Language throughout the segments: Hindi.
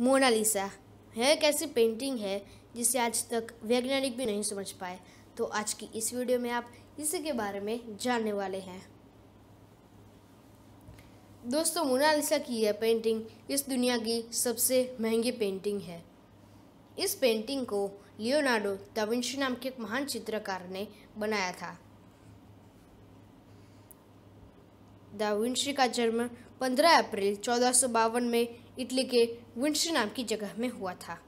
मोनालिसा है एक ऐसी पेंटिंग है जिसे आज तक वैज्ञानिक भी नहीं समझ पाए तो आज की इस वीडियो में आप इसी के बारे में जानने वाले हैं दोस्तों मोनालिसा की यह पेंटिंग इस दुनिया की सबसे महंगी पेंटिंग है इस पेंटिंग को लियोनार्डो दाविंची नाम के एक महान चित्रकार ने बनाया था दाविंशी का जन्म 15 अप्रैल चौदह में इटली के विंशी नाम की जगह में हुआ था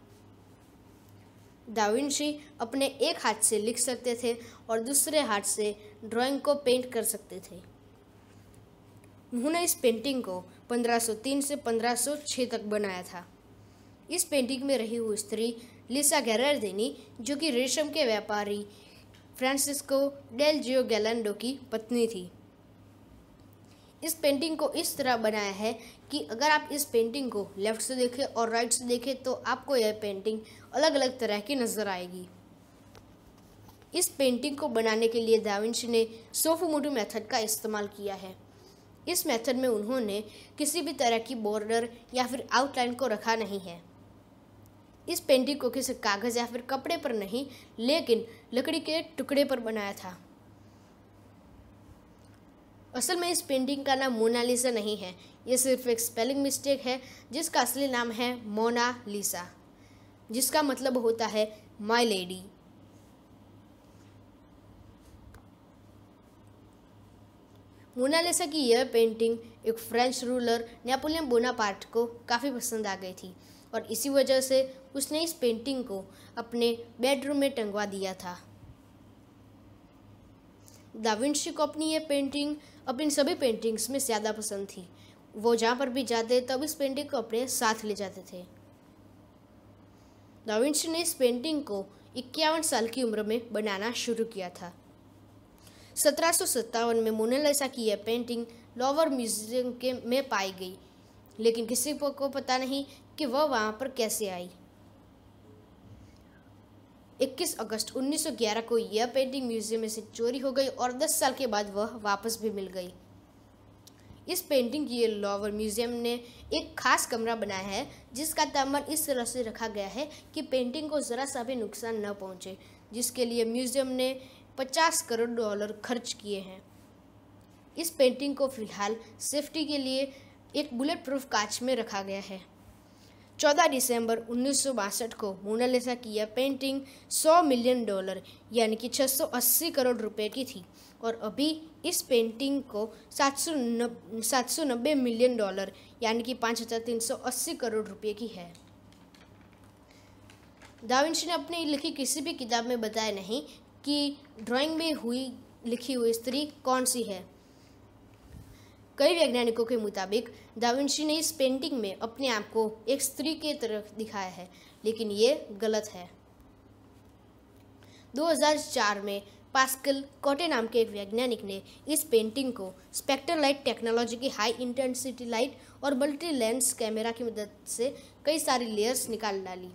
दाविंशी अपने एक हाथ से लिख सकते थे और दूसरे हाथ से ड्राइंग को पेंट कर सकते थे उन्होंने इस पेंटिंग को 1503 से 1506 तक बनाया था इस पेंटिंग में रही हुई स्त्री लिसा गैरदेनी जो कि रेशम के व्यापारी फ्रांसिस्को डेल जियो गैलेंडो की पत्नी थी इस पेंटिंग को इस तरह बनाया है कि अगर आप इस पेंटिंग को लेफ्ट से देखें और राइट से देखें तो आपको यह पेंटिंग अलग अलग तरह की नज़र आएगी इस पेंटिंग को बनाने के लिए दाविंश ने सोफोमोटो मेथड का इस्तेमाल किया है इस मेथड में उन्होंने किसी भी तरह की बॉर्डर या फिर आउटलाइन को रखा नहीं है इस पेंटिंग को किसी कागज़ या फिर कपड़े पर नहीं लेकिन लकड़ी के टुकड़े पर बनाया था असल में इस पेंटिंग का नाम मोनालिसा नहीं है ये सिर्फ एक स्पेलिंग मिस्टेक है जिसका असली नाम है मोना लिसा जिसका मतलब होता है माई लेडी मोनालिसा की यह पेंटिंग एक फ्रेंच रूलर नेपोलियन बोनापार्ट को काफ़ी पसंद आ गई थी और इसी वजह से उसने इस पेंटिंग को अपने बेडरूम में टंगवा दिया था दाविंशी को अपनी यह पेंटिंग अब इन सभी पेंटिंग्स में ज़्यादा पसंद थी वो जहाँ पर भी जाते तब इस पेंटिंग को अपने साथ ले जाते थे दाविंच ने इस पेंटिंग को इक्यावन साल की उम्र में बनाना शुरू किया था सत्रह में मोनालिसा की यह पेंटिंग लोअर म्यूजियम के में पाई गई लेकिन किसी को पता नहीं कि वह वहाँ पर कैसे आई 21 अगस्त 1911 को यह पेंटिंग म्यूजियम में से चोरी हो गई और 10 साल के बाद वह वापस भी मिल गई इस पेंटिंग की लॉवर म्यूजियम ने एक खास कमरा बनाया है जिसका तमन इस तरह से रखा गया है कि पेंटिंग को ज़रा सा भी नुकसान न पहुंचे जिसके लिए म्यूजियम ने 50 करोड़ डॉलर खर्च किए हैं इस पेंटिंग को फिलहाल सेफ्टी के लिए एक बुलेट प्रूफ कांच में रखा गया है 14 दिसंबर उन्नीस को मोनालिसा की यह पेंटिंग 100 मिलियन डॉलर यानी कि 680 करोड़ रुपए की थी और अभी इस पेंटिंग को 790 790 मिलियन डॉलर यानी कि 5380 करोड़ रुपए की है दाविंश ने अपनी लिखी किसी भी किताब में बताया नहीं कि ड्राइंग में हुई लिखी हुई स्त्री कौन सी है कई वैज्ञानिकों के मुताबिक दाविंशी ने इस पेंटिंग में अपने आप को एक स्त्री के तरह दिखाया है लेकिन ये गलत है 2004 में पास्कल कोटे नाम के एक वैज्ञानिक ने इस पेंटिंग को स्पेक्टर लाइट टेक्नोलॉजी की हाई इंटेंसिटी लाइट और मल्टी लेंस कैमरा की मदद से कई सारी लेयर्स निकाल डाली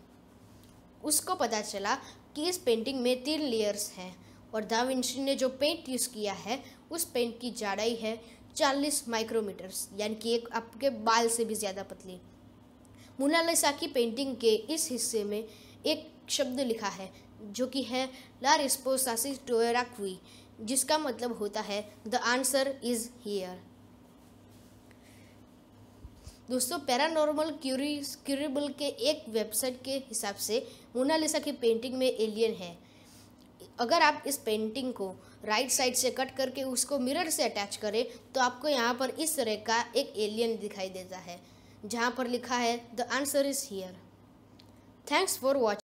उसको पता चला कि इस पेंटिंग में तीन लेयर्स हैं और दाविंशी ने जो पेंट यूज़ किया है उस पेंट की जाड़ाई है चालीस माइक्रोमीटर्स यानी कि एक आपके बाल से भी ज़्यादा पतली मुनालिसा की पेंटिंग के इस हिस्से में एक शब्द लिखा है जो कि है ला रिस्पोसासी टोयरा क्वी जिसका मतलब होता है द आंसर इज हियर दोस्तों पैरानॉर्मल क्यूरी क्यूरेबल के एक वेबसाइट के हिसाब से मोनालिसा की पेंटिंग में एलियन है अगर आप इस पेंटिंग को राइट साइड से कट करके उसको मिरर से अटैच करें तो आपको यहाँ पर इस तरह का एक एलियन दिखाई देता है जहाँ पर लिखा है the answer is here thanks for watching